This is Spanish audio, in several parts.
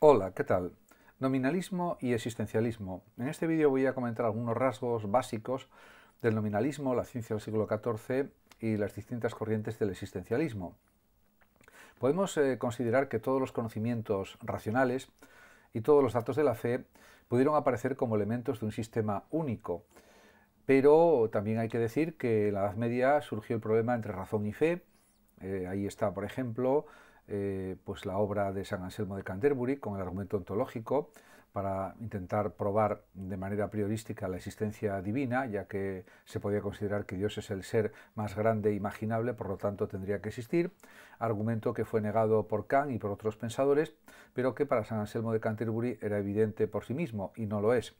Hola, ¿qué tal? Nominalismo y existencialismo. En este vídeo voy a comentar algunos rasgos básicos del nominalismo, la ciencia del siglo XIV y las distintas corrientes del existencialismo. Podemos eh, considerar que todos los conocimientos racionales y todos los datos de la fe pudieron aparecer como elementos de un sistema único, pero también hay que decir que en la Edad Media surgió el problema entre razón y fe. Eh, ahí está, por ejemplo, eh, pues la obra de San Anselmo de Canterbury con el argumento ontológico para intentar probar de manera priorística la existencia divina, ya que se podía considerar que Dios es el ser más grande e imaginable, por lo tanto tendría que existir, argumento que fue negado por Kant y por otros pensadores, pero que para San Anselmo de Canterbury era evidente por sí mismo y no lo es.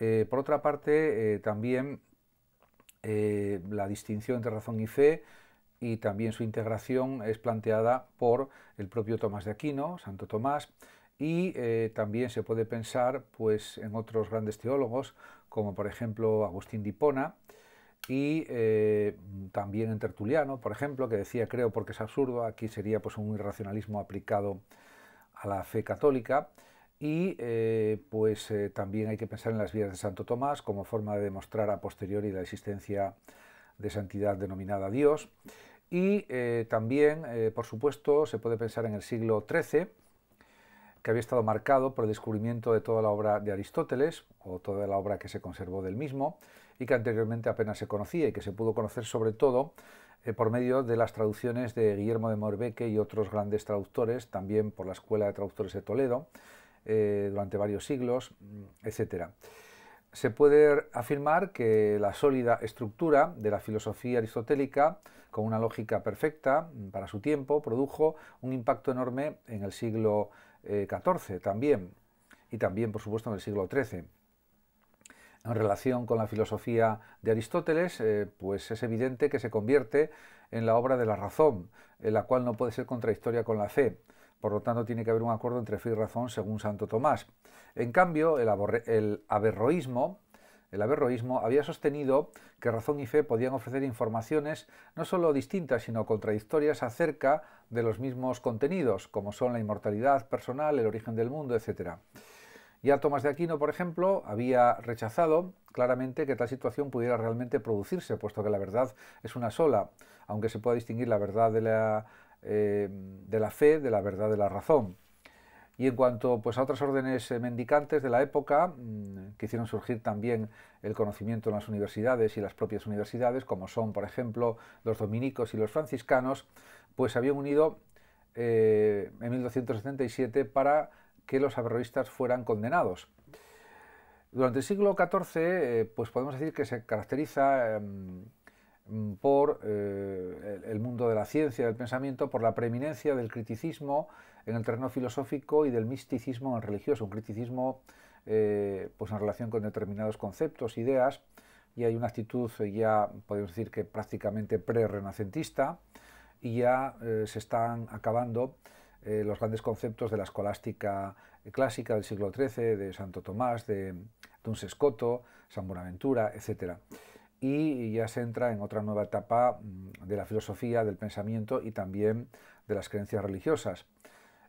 Eh, por otra parte, eh, también la distinción entre razón y fe y también su integración es planteada por el propio Tomás de Aquino, Santo Tomás, y eh, también se puede pensar pues, en otros grandes teólogos, como por ejemplo Agustín de Hipona, y eh, también en Tertuliano, por ejemplo, que decía creo porque es absurdo, aquí sería pues, un irracionalismo aplicado a la fe católica, y eh, pues también hay que pensar en las vías de Santo Tomás como forma de demostrar a posteriori la existencia de santidad denominada Dios. Y eh, también, eh, por supuesto, se puede pensar en el siglo XIII, que había estado marcado por el descubrimiento de toda la obra de Aristóteles, o toda la obra que se conservó del mismo, y que anteriormente apenas se conocía y que se pudo conocer sobre todo eh, por medio de las traducciones de Guillermo de Morbeque y otros grandes traductores, también por la Escuela de Traductores de Toledo, durante varios siglos, mm, etcétera se puede afirmar que la sólida estructura de la filosofía aristotélica, con una lógica perfecta para su tiempo, produjo un impacto enorme en el siglo XIV eh, también, y también, por supuesto, en el siglo XIII. En relación con la filosofía de Aristóteles, eh, pues es evidente que se convierte en la obra de la razón, en la cual no puede ser contradictoria con la fe, por lo tanto, tiene que haber un acuerdo entre fe y razón, según Santo Tomás. En cambio, el, el el había sostenido que razón y fe podían ofrecer informaciones no solo distintas, sino contradictorias acerca de los mismos contenidos, como son la inmortalidad personal, el origen del mundo, etc. Ya Tomás de Aquino, por ejemplo, había rechazado claramente que tal situación pudiera realmente producirse, puesto que la verdad es una sola, aunque se pueda distinguir la verdad de la eh, de la fe, de la verdad, de la razón. Y en cuanto pues, a otras órdenes eh, mendicantes de la época, mm, que hicieron surgir también el conocimiento en las universidades y las propias universidades, como son, por ejemplo, los dominicos y los franciscanos, pues se habían unido eh, en 1277 para que los averroístas fueran condenados. Durante el siglo XIV, pues podemos decir que se caracteriza em, Mm, por eh, el mundo de la ciencia, del pensamiento, por la preeminencia del criticismo en el terreno filosófico y del misticismo en religioso, un criticismo eh, pues en relación con determinados conceptos, ideas, y hay una actitud eh, ya, podemos decir que prácticamente pre y ya se están acabando los grandes conceptos de la escolástica clásica del siglo XIII, de Santo Tomás, de Duns San Buenaventura, etc y ya se entra en otra nueva etapa mm, de la filosofía, del pensamiento y también de las creencias religiosas.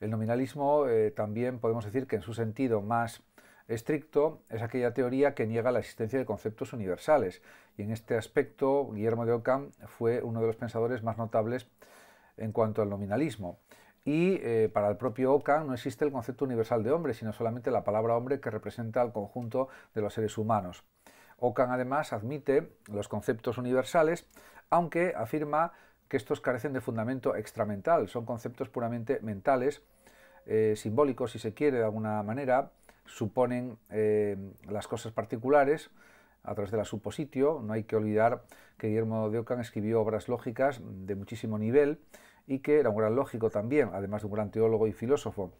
El nominalismo eh, también podemos decir que en su sentido más estricto es aquella teoría que niega la existencia de conceptos universales y en este aspecto Guillermo de Ockham fue uno de los pensadores más notables en cuanto al nominalismo. Y eh, para el propio Ockham no existe el concepto universal de hombre, sino solamente la palabra hombre que representa al conjunto de los seres humanos. Ockham además admite los conceptos universales, aunque afirma que estos carecen de fundamento extramental, son conceptos puramente mentales, eh, simbólicos si se quiere de alguna manera, suponen eh, las cosas particulares a través de la supositio, no hay que olvidar que Guillermo de Ockham escribió obras lógicas de muchísimo nivel y que era un gran lógico también, además de un gran teólogo y filósofo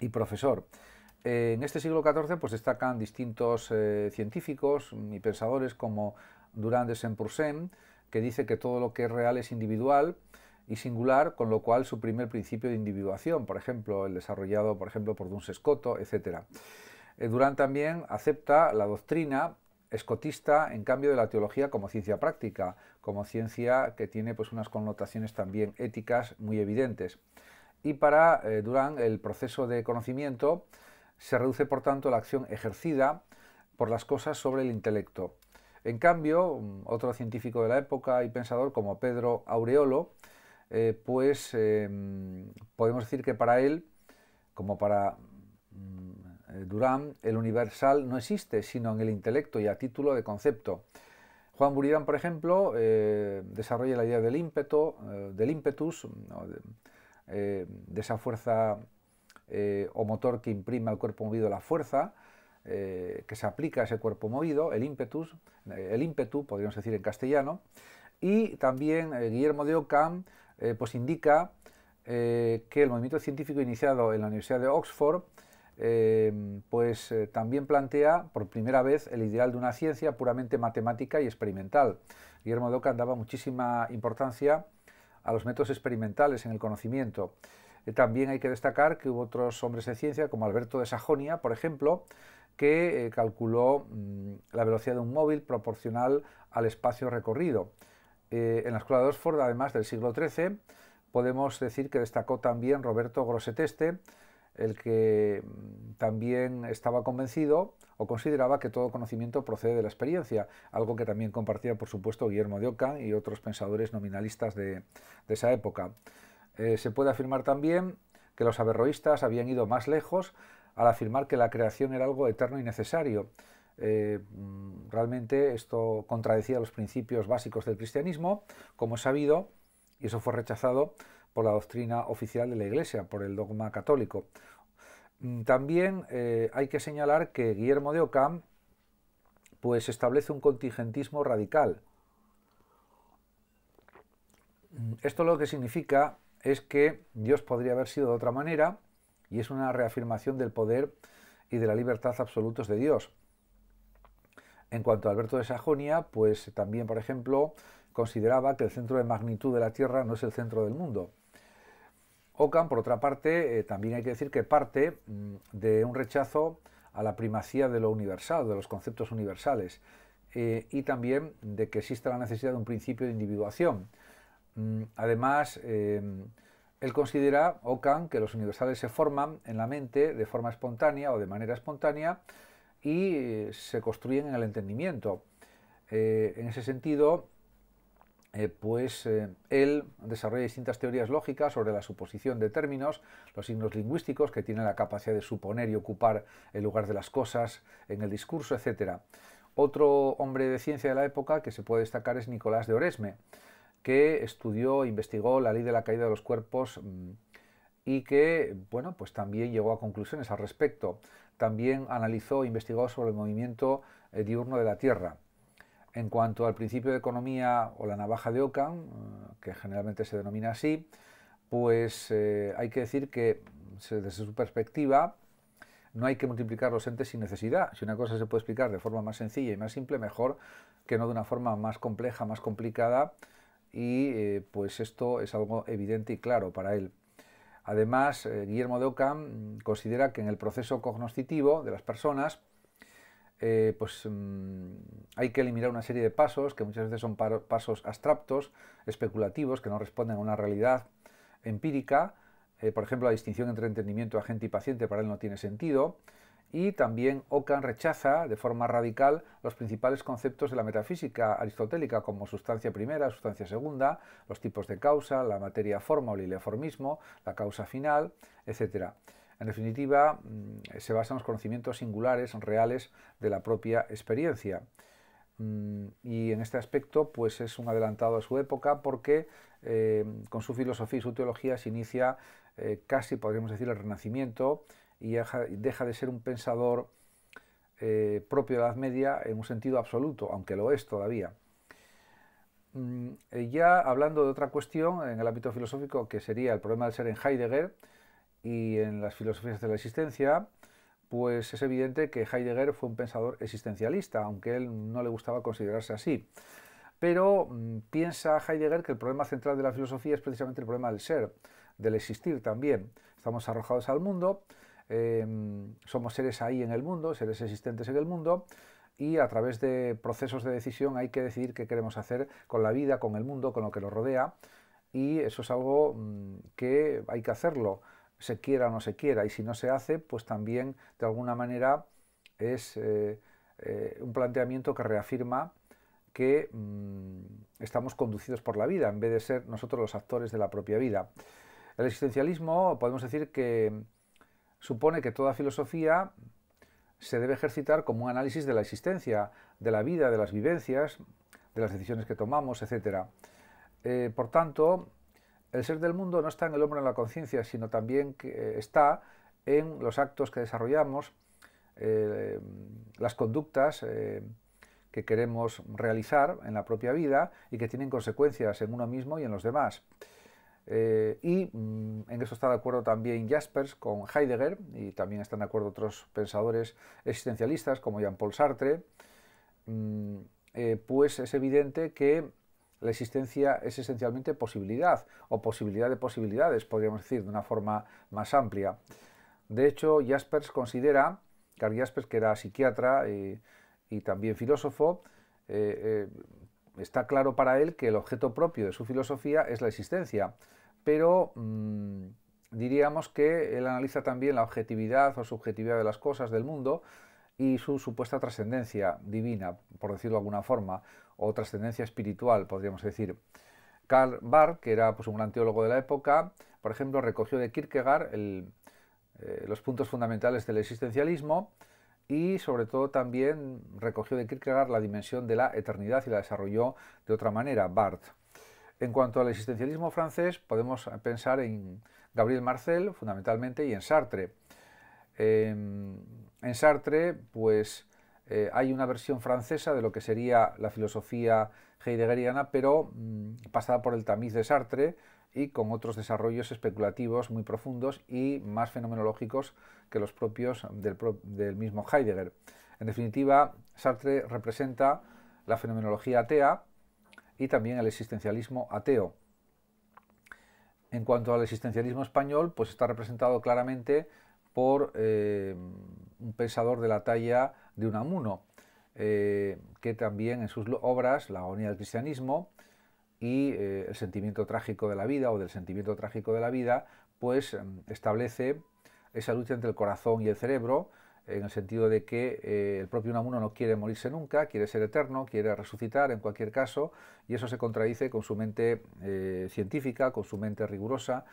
y profesor en este siglo XIV pues, destacan distintos eh, científicos y pensadores como Durand de Saint-Pourçain, que dice que todo lo que es real es individual y singular, con lo cual suprime el principio de individuación, por ejemplo, el desarrollado por ejemplo, por Duns Scoto, etc. Eh, Durand también acepta la doctrina escotista en cambio de la teología como ciencia práctica, como ciencia que tiene pues, unas connotaciones también éticas muy evidentes. Y para eh, Durand el proceso de conocimiento se reduce, por tanto, la acción ejercida por las cosas sobre el intelecto. En cambio, mm, otro científico de la época y pensador como Pedro Aureolo, eh, pues eh, mm, podemos decir que para él, como para mm, eh, Durán, el universal no existe, sino en el intelecto y a título de concepto. Juan Buridán, por ejemplo, desarrolla la idea del ímpetu, del ímpetus, de, esa fuerza eh, o motor que imprime al cuerpo movido la fuerza eh, que se aplica a ese cuerpo movido, el ímpetus, eh, el ímpetu, podríamos decir en castellano, y también Guillermo de Ockham pues indica que el movimiento científico iniciado en la Universidad de Oxford pues también plantea por primera vez el ideal de una ciencia puramente matemática y experimental. Guillermo de Ockham daba muchísima importancia a los métodos experimentales en el conocimiento. Eh, también hay que destacar que hubo otros hombres de ciencia, como Alberto de Sajonia, por ejemplo, que eh, calculó mm, la velocidad de un móvil proporcional al espacio recorrido. Eh, en la escuela de Oxford, además del siglo XIII, podemos decir que destacó también Roberto Grosseteste, el que mm, también estaba convencido o consideraba que todo conocimiento procede de la experiencia, algo que también compartía, por supuesto, Guillermo de Oca y otros pensadores nominalistas de esa época. Eh, se puede afirmar también que los averroístas habían ido más lejos al afirmar que la creación era algo eterno y necesario. Eh, mm, realmente esto contradecía los principios básicos del cristianismo, como es sabido, y eso fue rechazado por la doctrina oficial de la Iglesia, por el dogma católico. Mm, también eh, hay que señalar que Guillermo de Ockham pues, establece un contingentismo radical. Mm, esto lo que significa es que Dios podría haber sido de otra manera y es una reafirmación del poder y de la libertad absolutos de Dios. En cuanto a Alberto de Sajonia, pues también, por ejemplo, consideraba que el centro de magnitud de la Tierra no es el centro del mundo. Ockham, por otra parte, eh, también hay que decir que parte mm, de un rechazo a la primacía de lo universal, de los conceptos universales, eh, y también de que exista la necesidad de un principio de individuación. Mm, además, em, él considera, Ockham, que los universales se forman en la mente de forma espontánea o de manera espontánea y eh, se construyen en el entendimiento. Eh, en ese sentido, eh, pues él desarrolla distintas teorías lógicas sobre la suposición de términos, los signos lingüísticos que tienen la capacidad de suponer y ocupar el lugar de las cosas en el discurso, etc. Otro hombre de ciencia de la época que se puede destacar es Nicolás de Oresme que estudió, e investigó la ley de la caída de los cuerpos mm, y que, bueno, pues también llegó a conclusiones al respecto. También analizó e investigó sobre el movimiento eh, diurno de la Tierra. En cuanto al principio de economía o la navaja de Ockham, mm, que generalmente se denomina así, pues eh, hay que decir que mm, desde su perspectiva no hay que multiplicar los entes sin necesidad. Si una cosa se puede explicar de forma más sencilla y más simple, mejor que no de una forma más compleja, más complicada, y eh, pues esto es algo evidente y claro para él. Además, eh, Guillermo de Ockham mm, considera que en el proceso cognoscitivo de las personas eh, pues, mm, hay que eliminar una serie de pasos que muchas veces son pasos abstractos, especulativos, que no responden a una realidad empírica. por ejemplo, la distinción entre entendimiento agente y paciente para él no tiene sentido. Y también Ockham rechaza de forma radical los principales conceptos de la metafísica aristotélica como sustancia primera, sustancia segunda, los tipos de causa, la materia forma o iliaformismo, la causa final, etc. En definitiva, mm, se basa en los conocimientos singulares, reales de la propia experiencia. Mm, y en este aspecto, pues es un adelantado a su época porque eh, con su filosofía y su teología se inicia eh, casi, podríamos decir, el renacimiento y deja de ser un pensador eh, propio de la Edad Media en un sentido absoluto, aunque lo es todavía. Mm, eh, ya hablando de otra cuestión en el ámbito filosófico, que sería el problema del ser en Heidegger y en las filosofías de la existencia, pues es evidente que Heidegger fue un pensador existencialista, aunque él no le gustaba considerarse así. Pero mm, piensa Heidegger que el problema central de la filosofía es precisamente el problema del ser, del existir también. Estamos arrojados al mundo Em, somos seres ahí en el mundo, seres existentes en el mundo, y a través de procesos de decisión hay que decidir qué queremos hacer con la vida, con el mundo, con lo que nos rodea, y eso es algo mm, que hay que hacerlo, se quiera o no se quiera, y si no se hace, pues también de alguna manera es eh, eh, un planteamiento que reafirma que mm, estamos conducidos por la vida, en vez de ser nosotros los actores de la propia vida. El existencialismo podemos decir que supone que toda filosofía se debe ejercitar como un análisis de la existencia, de la vida, de las vivencias, de las decisiones que tomamos, etc. Eh, por tanto, el ser del mundo no está en el hombre en la conciencia, sino también que eh, está en los actos que desarrollamos, eh, las conductas que queremos realizar en la propia vida y que tienen consecuencias en uno mismo y en los demás. Eh, y mm, en eso está de acuerdo también Jaspers con Heidegger y también están de acuerdo otros pensadores existencialistas como Jean-Paul Sartre. Mm, eh, pues es evidente que la existencia es esencialmente posibilidad o posibilidad de posibilidades, podríamos decir, de una forma más amplia. De hecho, Jaspers considera, Carl Jaspers, que era psiquiatra y, también filósofo, eh, está claro para él que el objeto propio de su filosofía es la existencia pero mm, diríamos que él analiza también la objetividad o subjetividad de las cosas del mundo y su supuesta trascendencia divina, por decirlo de alguna forma, o trascendencia espiritual, podríamos decir. Karl Barth, que era pues, un gran teólogo de la época, por ejemplo, recogió de Kierkegaard eh, los puntos fundamentales del existencialismo y sobre todo también recogió de Kierkegaard la dimensión de la eternidad y la desarrolló de otra manera, Barth. En cuanto al existencialismo francés, podemos pensar en Gabriel Marcel, fundamentalmente, y en Sartre. Em, en Sartre, pues eh, hay una versión francesa de lo que sería la filosofía heideggeriana, pero mm, pasada por el tamiz de Sartre y con otros desarrollos especulativos muy profundos y más fenomenológicos que los propios del mismo Heidegger. En definitiva, Sartre representa la fenomenología atea, y también el existencialismo ateo. En cuanto al existencialismo español, pues está representado claramente por eh, un pensador de la talla de Unamuno, amuno. Eh, que también en sus obras, La agonía del cristianismo y eh, El sentimiento trágico de la vida o del sentimiento trágico de la vida, pues mm, establece esa lucha entre el corazón y el cerebro en el sentido de que eh, el propio Unamuno no quiere morirse nunca, quiere ser eterno, quiere resucitar en cualquier caso, y eso se contradice con su mente eh, científica, con su mente rigurosa,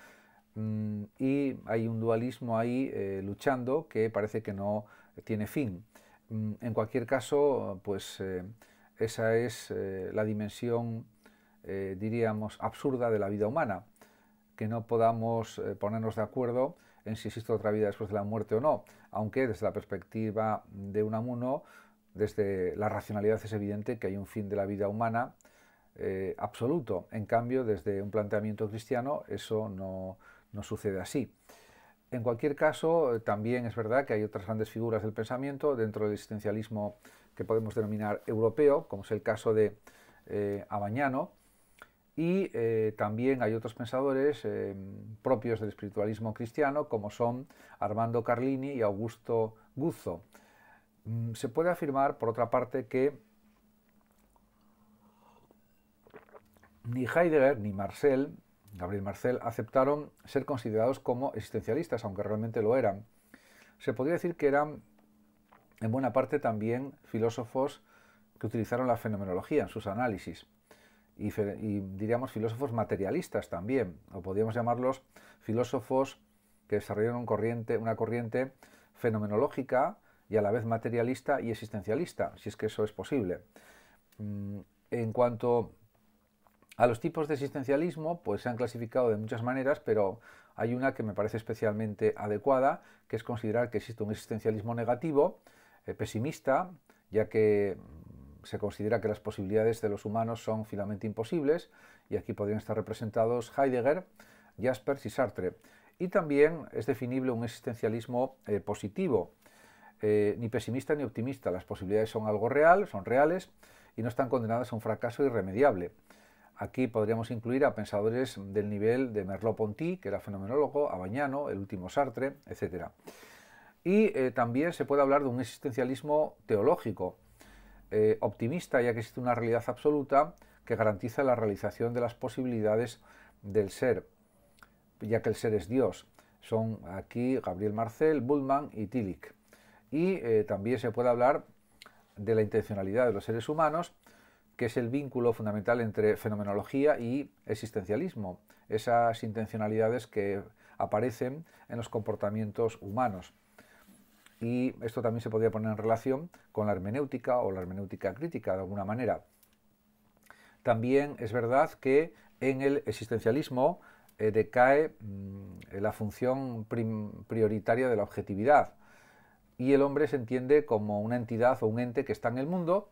mm, y hay un dualismo ahí eh, luchando que parece que no tiene fin. Mm, en cualquier caso, pues esa es la dimensión, diríamos, absurda de la vida humana, que no podamos ponernos de acuerdo en si existe otra vida después de la muerte o no aunque desde la perspectiva de un amuno, desde la racionalidad es evidente que hay un fin de la vida humana eh, absoluto. En cambio, desde un planteamiento cristiano eso no, sucede así. En cualquier caso, eh, también es verdad que hay otras grandes figuras del pensamiento dentro del existencialismo que podemos denominar europeo, como es el caso de eh, y eh, también hay otros pensadores eh, propios del espiritualismo cristiano, como son Armando Carlini y Augusto Guzzo. Mm, se puede afirmar, por otra parte, que ni Heidegger ni Marcel, Gabriel Marcel, aceptaron ser considerados como existencialistas, aunque realmente lo eran. Se podría decir que eran, en buena parte, también filósofos que utilizaron la fenomenología en sus análisis y, diríamos filósofos materialistas también, o podríamos llamarlos filósofos que desarrollaron una corriente fenomenológica y a la vez materialista y existencialista, si es que eso es posible. Mm, en cuanto a los tipos de existencialismo, pues se han clasificado de muchas maneras, pero hay una que me parece especialmente adecuada, que es considerar que existe un existencialismo negativo, eh, pesimista, ya que se considera que las posibilidades de los humanos son finalmente imposibles, y aquí podrían estar representados Heidegger, Jaspers y Sartre. Y también es definible un existencialismo eh, positivo, eh, ni pesimista ni optimista. Las posibilidades son algo real, son reales y no están condenadas a un fracaso irremediable. Aquí podríamos incluir a pensadores del nivel de Merleau-Ponty, que era fenomenólogo, a Bañano, el último Sartre, etc. Y eh, también se puede hablar de un existencialismo teológico, eh, optimista, ya que existe una realidad absoluta que garantiza la realización de las posibilidades del ser, ya que el ser es Dios. Son aquí Gabriel Marcel, Bullman y Tillich. Y eh, también se puede hablar de la intencionalidad de los seres humanos, que es el vínculo fundamental entre fenomenología y existencialismo, esas intencionalidades que aparecen en los comportamientos humanos y esto también se podría poner en relación con la hermenéutica o la hermenéutica crítica de alguna manera. También es verdad que en el existencialismo eh, decae mm, la función prioritaria de la objetividad y el hombre se entiende como una entidad o un ente que está en el mundo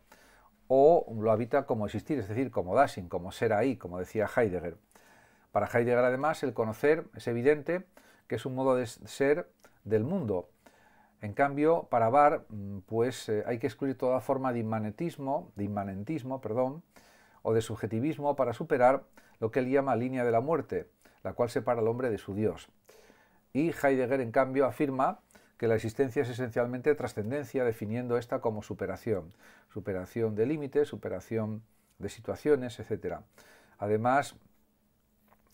o lo habita como existir, es decir, como Dasein, como ser ahí, como decía Heidegger. Para Heidegger además el conocer es evidente que es un modo de ser del mundo, en cambio, para Bar, mm, pues eh, hay que excluir toda forma de de inmanentismo, perdón, o de subjetivismo para superar lo que él llama línea de la muerte, la cual separa al hombre de su Dios. Y Heidegger, en cambio, afirma que la existencia es esencialmente trascendencia, definiendo esta como superación, superación de límites, superación de situaciones, etc. Además,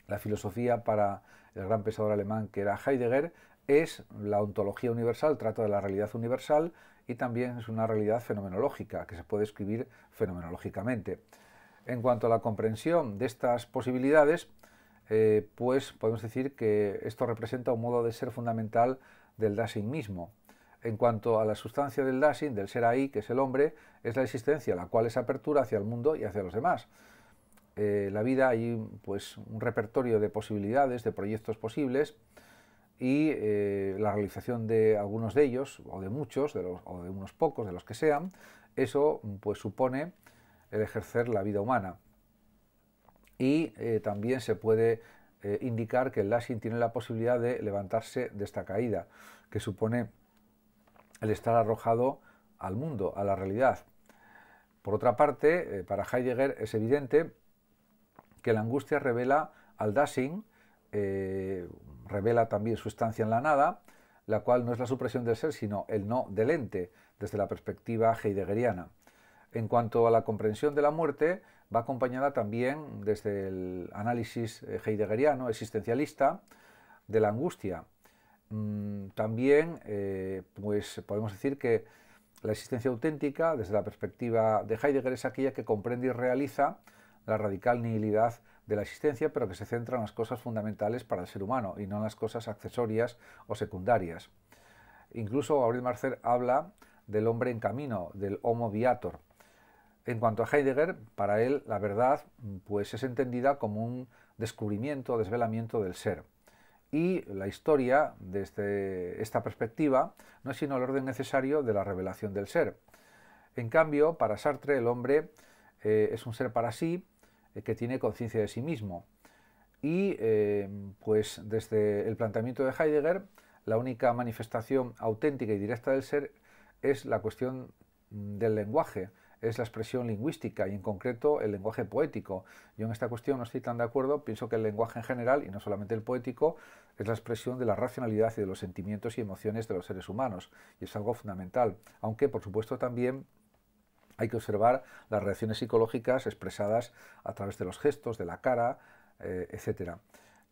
la filosofía para el gran pensador alemán que era Heidegger es la ontología universal, trata de la realidad universal y también es una realidad fenomenológica que se puede escribir fenomenológicamente. En cuanto a la comprensión de estas posibilidades, eh, pues podemos decir que esto representa un modo de ser fundamental del Dasein mismo. En cuanto a la sustancia del Dasein, del ser ahí, que es el hombre, es la existencia, la cual es apertura hacia el mundo y hacia los demás. Eh, la vida hay pues, un repertorio de posibilidades, de proyectos posibles, y eh, la realización de algunos de ellos, o de muchos, de los, o de unos pocos, de los que sean, eso mm, pues supone el ejercer la vida humana. Y eh, también se puede eh, indicar que el dashing tiene la posibilidad de levantarse de esta caída, que supone el estar arrojado al mundo, a la realidad. Por otra parte, para Heidegger es evidente que la angustia revela al dashing, revela también sustancia en la nada, la cual no es la supresión del ser, sino el no del ente, desde la perspectiva heideggeriana. En cuanto a la comprensión de la muerte, va acompañada también desde el análisis eh, heideggeriano, existencialista, de la angustia. Mm, también eh, pues podemos decir que la existencia auténtica, desde la perspectiva de Heidegger, es aquella que comprende y realiza la radical nihilidad de la existencia, pero que se centra en las cosas fundamentales para el ser humano y no en las cosas accesorias o secundarias. Incluso Gabriel Marcel habla del hombre en camino, del homo viator. En cuanto a Heidegger, para él la verdad pues es entendida como un descubrimiento, desvelamiento del ser. Y la historia, desde esta perspectiva, no es sino el orden necesario de la revelación del ser. En cambio, para Sartre, el hombre eh, es un ser para sí eh, que tiene conciencia de sí mismo. Y eh, pues desde el planteamiento de Heidegger, la única manifestación auténtica y directa del ser es la cuestión mm, del lenguaje, es la expresión lingüística y en concreto el lenguaje poético. Yo en esta cuestión no estoy tan de acuerdo, pienso que el lenguaje en general, y no solamente el poético, es la expresión de la racionalidad y de los sentimientos y emociones de los seres humanos, y es algo fundamental, aunque por supuesto también hay que observar las reacciones psicológicas expresadas a través de los gestos, de la cara, eh, etc.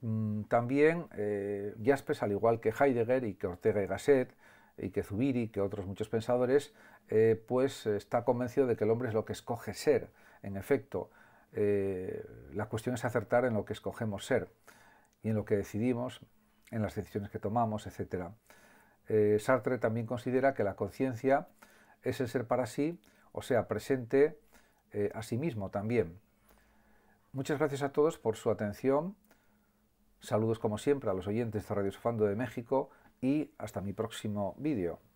Mm, también eh, Jaspers, al igual que Heidegger y que Ortega y Gasset, y que Zubiri, y que otros muchos pensadores, eh, pues está convencido de que el hombre es lo que escoge ser. En efecto, eh, la cuestión es acertar en lo que escogemos ser y en lo que decidimos, en las decisiones que tomamos, etc. Sartre también considera que la conciencia es el ser para sí o sea, presente eh, a sí mismo también. Muchas gracias a todos por su atención. Saludos como siempre a los oyentes de Radio Sofando de México y hasta mi próximo vídeo.